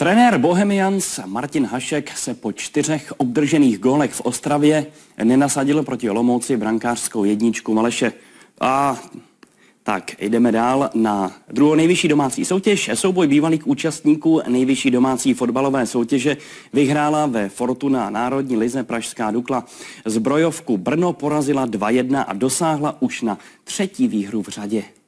Trenér Bohemians Martin Hašek se po čtyřech obdržených golech v Ostravě nenasadil proti Olomouci brankářskou jedničku Maleše. A tak jdeme dál na druhou nejvyšší domácí soutěž. Souboj bývalých účastníků nejvyšší domácí fotbalové soutěže vyhrála ve Fortuna Národní lize Pražská Dukla. Zbrojovku Brno porazila 2-1 a dosáhla už na třetí výhru v řadě.